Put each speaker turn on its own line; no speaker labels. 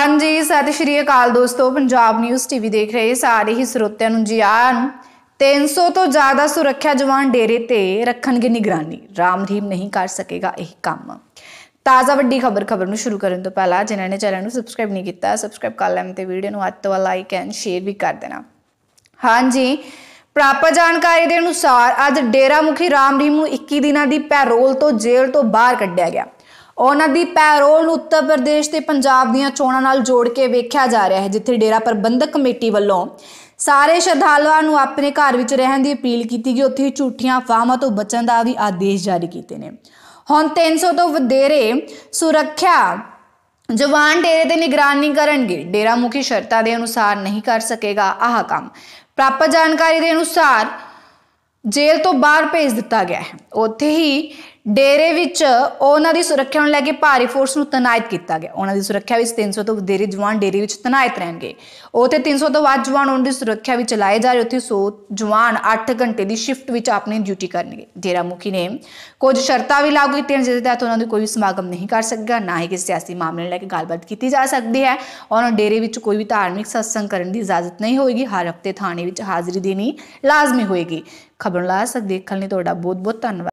ਹਾਂਜੀ ਸਤਿ ਸ਼੍ਰੀ ਅਕਾਲ ਦੋਸਤੋ ਪੰਜਾਬ ਨਿਊਜ਼ ਟੀਵੀ ਦੇਖ ਰਹੇ ਸਾਰੇ ਹੀ ਸਰੋਤਿਆਂ ਨੂੰ ਜੀ ਆਇਆਂ ਨੂੰ 300 ਤੋਂ ਜ਼ਿਆਦਾ ਸੁਰੱਖਿਆ ਜਵਾਨ ਡੇਰੇ ਤੇ ਰੱਖਣਗੇ ਨਿਗਰਾਨੀ ਰਾਮਧੀਮ ਨਹੀਂ ਕਰ ਸਕੇਗਾ ਇਹ ਕੰਮ ਤਾਜ਼ਾ ਵੱਡੀ ਖਬਰ ਖਬਰ ਨੂੰ ਸ਼ੁਰੂ ਕਰਨ ਤੋਂ ਪਹਿਲਾਂ ਜਿਨ੍ਹਾਂ ਨੇ ਚੈਨਲ ਨੂੰ ਸਬਸਕ੍ਰਾਈਬ ਨਹੀਂ ਕੀਤਾ ਸਬਸਕ੍ਰਾਈਬ ਕਰ ਲੈਣ ਤੇ ਵੀਡੀਓ ਨੂੰ ਅੱਜ ਲਾਈਕ ਐਂਡ ਸ਼ੇਅਰ ਵੀ ਕਰ ਦੇਣਾ ਹਾਂਜੀ ਪ੍ਰਾਪਤ ਜਾਣਕਾਰੀ ਦੇ ਅਨੁਸਾਰ ਅੱਜ ਡੇਰਾ ਮੁਖੀ ਰਾਮ ਨੂੰ 21 ਦਿਨਾਂ ਦੀ ਪੈਰੋਲ ਤੋਂ ਜੇਲ੍ਹ ਤੋਂ ਬਾਹਰ ਕੱਢਿਆ ਗਿਆ ਉਹਨਾਂ ਦੀ ਪੈਰੋਲ ਨੂੰ ਉੱਤਰ ਪ੍ਰਦੇਸ਼ ਤੇ ਪੰਜਾਬ ਦੀਆਂ ਚੋਣਾਂ ਨਾਲ ਜੋੜ ਕੇ ਵੇਖਿਆ ਜਾ ਰਿਹਾ ਹੈ ਜਿੱਥੇ ਡੇਰਾ ਪ੍ਰਬੰਧਕ ਕਮੇਟੀ ਵੱਲੋਂ ਸਾਰੇ ਸ਼ਰਧਾਲੂਆਂ ਨੂੰ ਆਪਣੇ ਘਰ ਵਿੱਚ ਰਹਿਣ ਦੀ ਅਪੀਲ ਕੀਤੀ ਗਈ ਉੱਥੇ ਝੂਠੀਆਂ ਫਾਹਮਾਂ ਤੋਂ ਬਚਣ ਦਾ ਵੀ ਆਦੇਸ਼ ਜਾਰੀ ਕੀਤੇ ਨੇ ਹੁਣ 300 ਤੋਂ ਵਧੇਰੇ ਸੁਰੱਖਿਆ ਜਵਾਨ ਡੇਰੇ ਤੇ ਨਿਗਰਾਨੀ ਕਰਨਗੇ ਡੇਰਾ ਮੁਖੀ ਸ਼ਰਤਾਂ ਦੇ ਅਨੁਸਾਰ ਨਹੀਂ ਕਰ ਸਕੇਗਾ ਆਹ ਕੰਮ ਪ੍ਰਾਪਤ ਜਾਣਕਾਰੀ ਦੇ ਅਨੁਸਾਰ ਜੇਲ੍ਹ ਤੋਂ ਬਾਹਰ ਭੇਜ ਦਿੱਤਾ ਗਿਆ ਹੈ ਉੱਥੇ ਹੀ ਡੇਰੇ ਵਿੱਚ ਉਹਨਾਂ ਦੀ ਸੁਰੱਖਿਆ ਨੂੰ ਲੈ ਕੇ ਭਾਰੀ ਫੋਰਸ ਨੂੰ ਤਨਾਇਤ ਕੀਤਾ ਗਿਆ ਉਹਨਾਂ ਦੀ ਸੁਰੱਖਿਆ ਵਿੱਚ 300 ਤੋਂ ਵਧੇਰੇ ਜਵਾਨ ਡੇਰੇ ਵਿੱਚ ਤਨਾਇਤ ਰਹਿਣਗੇ ਉਥੇ 300 ਤੋਂ ਵੱਧ ਜਵਾਨ ਉਹਨਾਂ ਦੀ ਸੁਰੱਖਿਆ ਵਿੱਚ ਲਾਏ ਜਾ ਰਹੇ ਉਥੇ 100 ਜਵਾਨ 8 ਘੰਟੇ ਦੀ ਸ਼ਿਫਟ ਵਿੱਚ ਆਪਣੀ ਡਿਊਟੀ ਕਰਨਗੇ ਡੇਰਾ ਮੁਖੀ ਨੇ ਕੁਝ ਸ਼ਰਤਾਂ ਵੀ ਲਾਗੂ ਕੀਤੀਆਂ ਜਿਸ ਦੇ ਤਹਿਤ ਉਹਨਾਂ ਦੀ ਕੋਈ ਸਮਾਗਮ ਨਹੀਂ ਕਰ ਸਕੇਗਾ ਨਾ ਹੀ ਕਿਸੇ ਸਿਆਸੀ ਮਾਮਲੇ ਲੈ ਕੇ ਗੱਲਬਾਤ ਕੀਤੀ ਜਾ ਸਕਦੀ ਹੈ ਉਹਨਾਂ ਡੇਰੇ ਵਿੱਚ ਕੋਈ ਵੀ ਧਾਰਮਿਕ ਸਤਸੰਗ ਕਰਨ ਦੀ ਇਜਾਜ਼ਤ ਨਹੀਂ ਹੋਏਗੀ ਹਰ ਹਫ਼ਤੇ ਥਾਣੇ ਵਿੱਚ ਹਾਜ਼ਰੀ ਦੇਣੀ ਲਾਜ਼ਮੀ ਹੋਏਗੀ ਖਬਰਾਂ ਸਕਦੇ ਦੇਖਣ ਲਈ ਤੁਹਾਡਾ ਬਹੁਤ ਬਹੁਤ ਧੰਨਵਾਦ